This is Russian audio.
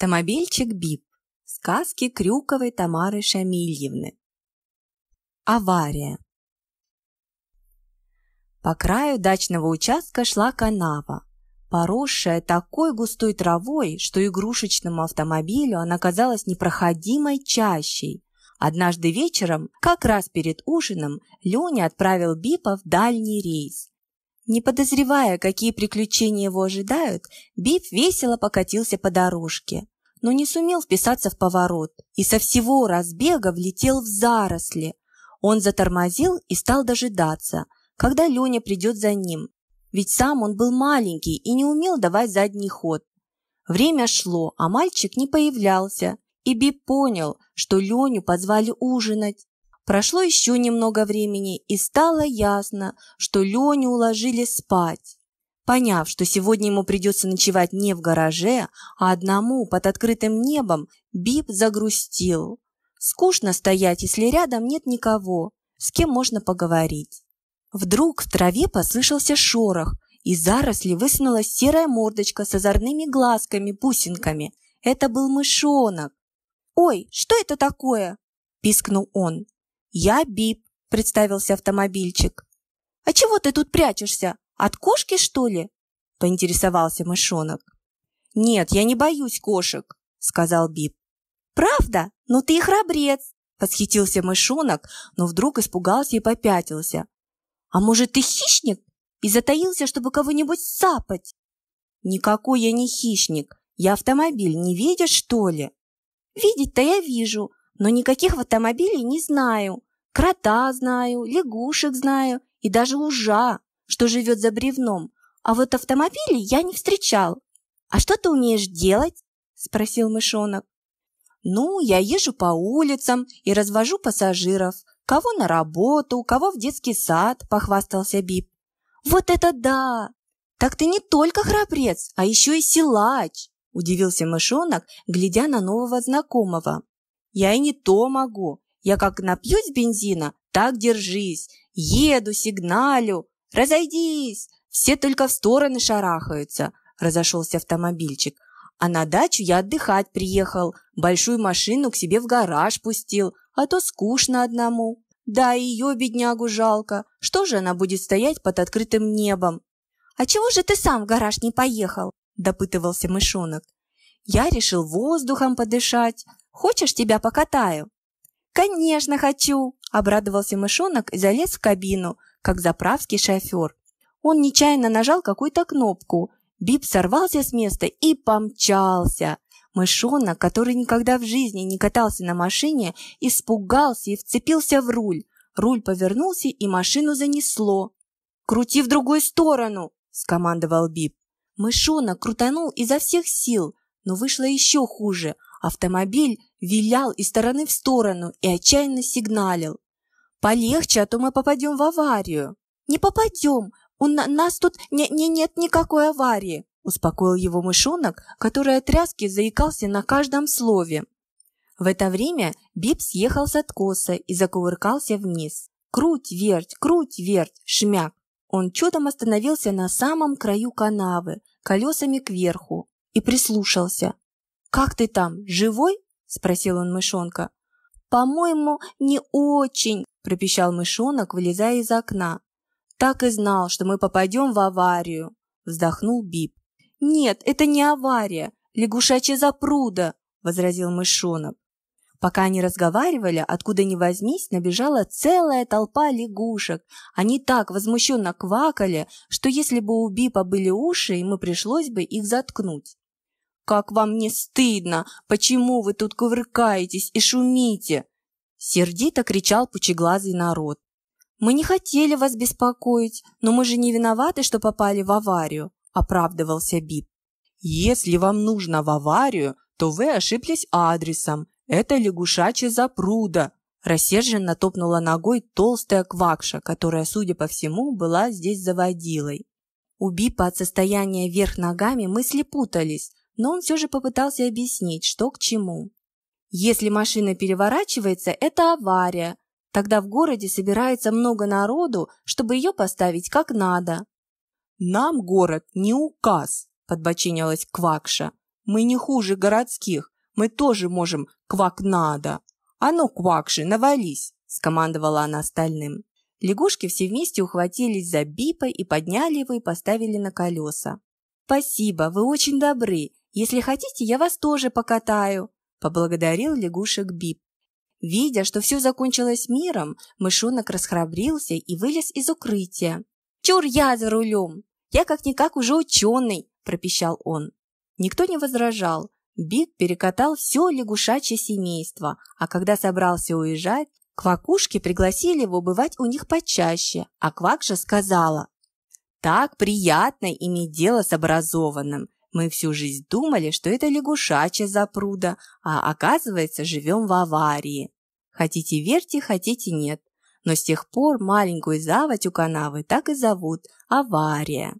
Автомобильчик Бип. Сказки Крюковой Тамары Шамильевны. Авария. По краю дачного участка шла канава, поросшая такой густой травой, что игрушечному автомобилю она казалась непроходимой чащей. Однажды вечером, как раз перед ужином, Леня отправил Бипа в дальний рейс, не подозревая, какие приключения его ожидают, Бип весело покатился по дорожке, но не сумел вписаться в поворот и со всего разбега влетел в заросли. Он затормозил и стал дожидаться, когда Леня придет за ним, ведь сам он был маленький и не умел давать задний ход. Время шло, а мальчик не появлялся, и Бип понял, что Леню позвали ужинать. Прошло еще немного времени, и стало ясно, что Леню уложили спать. Поняв, что сегодня ему придется ночевать не в гараже, а одному под открытым небом, Бип загрустил. Скучно стоять, если рядом нет никого, с кем можно поговорить. Вдруг в траве послышался шорох, из заросли высунулась серая мордочка с озорными глазками-бусинками. Это был мышонок. «Ой, что это такое?» – пискнул он. «Я Бип», — представился автомобильчик. «А чего ты тут прячешься? От кошки, что ли?» — поинтересовался мышонок. «Нет, я не боюсь кошек», — сказал Бип. «Правда? Но ну ты и храбрец!» — восхитился мышонок, но вдруг испугался и попятился. «А может, ты хищник и затаился, чтобы кого-нибудь сапать?» «Никакой я не хищник. Я автомобиль, не видишь, что ли?» «Видеть-то я вижу, но никаких автомобилей не знаю. Крота знаю, лягушек знаю и даже ужа, что живет за бревном. А вот автомобилей я не встречал. А что ты умеешь делать? Спросил мышонок. Ну, я езжу по улицам и развожу пассажиров. Кого на работу, кого в детский сад, похвастался Бип. Вот это да! Так ты не только храбрец, а еще и силач, удивился мышонок, глядя на нового знакомого. Я и не то могу. Я как напьюсь бензина, так держись. Еду, сигналю. Разойдись. Все только в стороны шарахаются. Разошелся автомобильчик. А на дачу я отдыхать приехал. Большую машину к себе в гараж пустил. А то скучно одному. Да, и ее, беднягу, жалко. Что же она будет стоять под открытым небом? «А чего же ты сам в гараж не поехал?» – допытывался мышонок. «Я решил воздухом подышать», Хочешь, тебя покатаю?» «Конечно хочу!» – обрадовался мышонок и залез в кабину, как заправский шофер. Он нечаянно нажал какую-то кнопку. Бип сорвался с места и помчался. Мышонок, который никогда в жизни не катался на машине, испугался и вцепился в руль. Руль повернулся, и машину занесло. «Крути в другую сторону!» – скомандовал Бип. Мышонок крутанул изо всех сил, но вышло еще хуже – Автомобиль вилял из стороны в сторону и отчаянно сигналил. «Полегче, а то мы попадем в аварию». «Не попадем! У нас тут не, не, нет никакой аварии!» успокоил его мышонок, который от тряски заикался на каждом слове. В это время Бип съехал с откоса и закувыркался вниз. Круть, верть, круть, верть, шмяк. Он чудом остановился на самом краю канавы, колесами кверху, и прислушался. «Как ты там, живой?» – спросил он мышонка. «По-моему, не очень», – пропищал мышонок, вылезая из окна. «Так и знал, что мы попадем в аварию», – вздохнул Бип. «Нет, это не авария, лягушачья запруда», – возразил мышонок. Пока они разговаривали, откуда ни возьмись, набежала целая толпа лягушек. Они так возмущенно квакали, что если бы у Бипа были уши, ему пришлось бы их заткнуть. Как вам не стыдно? Почему вы тут кувыркаетесь и шумите?» Сердито кричал пучеглазый народ. «Мы не хотели вас беспокоить, но мы же не виноваты, что попали в аварию», – оправдывался Бип. «Если вам нужно в аварию, то вы ошиблись адресом. Это лягушачья запруда», – рассерженно топнула ногой толстая квакша, которая, судя по всему, была здесь заводилой. У Бипа от состояния вверх ногами мысли путались но он все же попытался объяснить, что к чему. Если машина переворачивается, это авария. Тогда в городе собирается много народу, чтобы ее поставить как надо. «Нам город не указ», – подбочинилась Квакша. «Мы не хуже городских, мы тоже можем квак надо. А ну, Квакши, навались!» – скомандовала она остальным. Лягушки все вместе ухватились за бипа и подняли его и поставили на колеса. «Спасибо, вы очень добры. Если хотите, я вас тоже покатаю», – поблагодарил лягушек Бип. Видя, что все закончилось миром, мышонок расхрабрился и вылез из укрытия. «Чур я за рулем! Я как-никак уже ученый!» – пропищал он. Никто не возражал. Бип перекатал все лягушачье семейство, а когда собрался уезжать, квакушки пригласили его бывать у них почаще, а квак же сказала. «Так приятно иметь дело с образованным. Мы всю жизнь думали, что это лягушачья запруда, а оказывается, живем в аварии. Хотите верьте, хотите нет. Но с тех пор маленькую заводь у канавы так и зовут – авария.